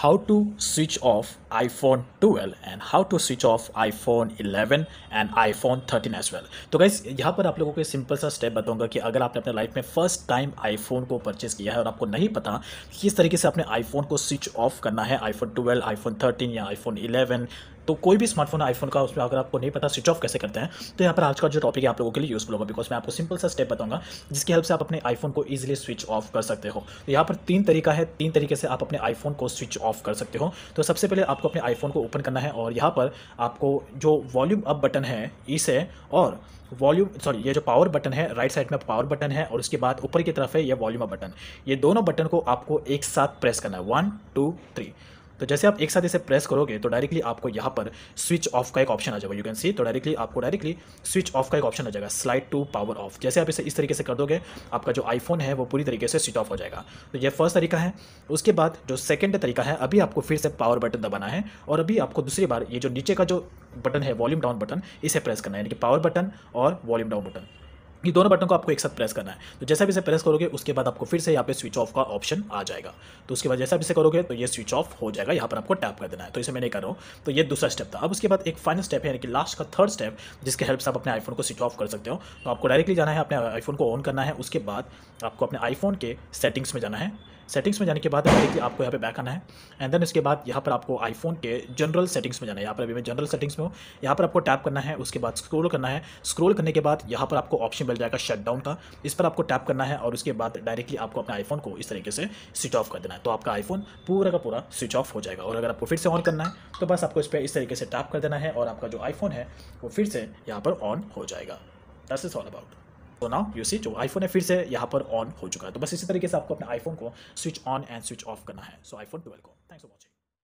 how to switch off iPhone 12 and how to switch off iPhone 11 and iPhone 13 as well तो guys यहाँ पर आप लोगों को सिंपल सा स्टेप बताऊंगा कि अगर आपने अपने लाइफ में फर्स्ट टाइम आईफोन को परचेज़ किया है और आपको नहीं पता किस तरीके से अपने आईफोन को स्विच ऑफ करना है आईफोन 12, आईफोन 13 या आईफोन 11 तो कोई भी स्मार्टफोन आईफोन का उसमें अगर आपको नहीं पता स्विच ऑफ कैसे करते हैं तो यहाँ पर आज का जो टॉपिक है आप लोगों के लिए यूज़फुल होगा बिकॉज मैं आपको सिंपल सा स्टेप बताऊंगा जिसकी हेल्प से आप अपने आईफोन को ईजिली स्विच ऑफ कर सकते हो तो यहाँ पर तीन तरीका है तीन तरीके से आप अपने आईफोन को स्विच ऑफ कर सकते हो तो सबसे पहले आपको अपने आईफोन को ओपन करना है और यहाँ पर आपको जो वॉल्यूम अप बटन है इसे और वॉल्यूम सॉरी ये जो पावर बटन है राइट साइड में पावर बटन है और उसके बाद ऊपर की तरफ है ये वॉल्यूम अप बटन ये दोनों बटन को आपको एक साथ प्रेस करना है वन टू थ्री तो जैसे आप एक साथ इसे प्रेस करोगे तो डायरेक्टली आपको यहाँ पर स्विच ऑफ का एक ऑप्शन आ जाएगा यू कैन सी तो डायरेक्टली आपको डायरेक्टली स्विच ऑफ का एक ऑप्शन आ जाएगा स्लाइड टू पावर ऑफ जैसे आप इसे इस तरीके से कर दोगे आपका जो आईफोन है वो पूरी तरीके से स्विच ऑफ हो जाएगा तो ये फर्स्ट तरीका है उसके बाद जो सेकेंड तरीका है अभी आपको फिर से पावर बटन दबाना है और अभी आपको दूसरी बार ये जो नीचे का जो बटन है वॉल्यूम डाउन बटन इसे प्रेस करना है यानी कि पावर बटन और वॉल्यूम डाउन बटन ये दोनों बटन को आपको एक साथ प्रेस करना है तो जैसा भी इसे प्रेस करोगे उसके बाद आपको फिर से यहाँ पे स्विच ऑफ का ऑप्शन आ जाएगा तो उसके बाद जैसा भी इसे करोगे तो ये स्विच ऑफ हो जाएगा यहाँ पर आपको टैप कर देना है तो इसे मैं नहीं कर रहा हूँ तो ये दूसरा स्टेप था अब उसके बाद एक फाइनल स्टेप है यानी कि लास्ट का थर्ड स्टेप जिसके हेल्प से आप अपने आईफोन को स्विच ऑफ कर सकते हो तो आपको डायरेक्टली जाना है अपने आईफोन को ऑन करना है उसके बाद आपको अपने आईफोन के सेटिंग्स में जाना है सेटिंग्स में जाने के बाद डायरेक्टली आपको यहाँ पे बैक आना है एंड देन उसके बाद यहाँ पर आपको आईफोन के जनरल सेटिंग्स में जाना है यहाँ पर अभी मैं जनरल सेटिंग्स में हूँ यहाँ पर आपको टैप करना है उसके बाद स्क्रोल करना है स्क्रोल करने के बाद यहाँ पर आपको ऑप्शन मिल जाएगा डाउन का इस पर आपको टैप करना है और उसके बाद डायरेक्टली आपको अपने आईफोन को इस तरीके से स्विच ऑफ कर देना है तो आपका आईफोन पूरा का पूरा स्विच ऑफ हो जाएगा और अगर आपको फिर से ऑन करना है तो बस आपको इस पर इस तरीके से टैप कर देना है और आपका जो आईफोन है वो फिर से यहाँ पर ऑन हो जाएगा दस इज ऑल अबाउट तो नाउ यू सी जो आईफोन है फिर से यहाँ पर ऑन हो चुका है तो बस इसी तरीके से आपको अपने आईफोन को switch on and switch off करना है सो आईफोन ट्वेल्व को थैंक्स फॉर वॉचिंग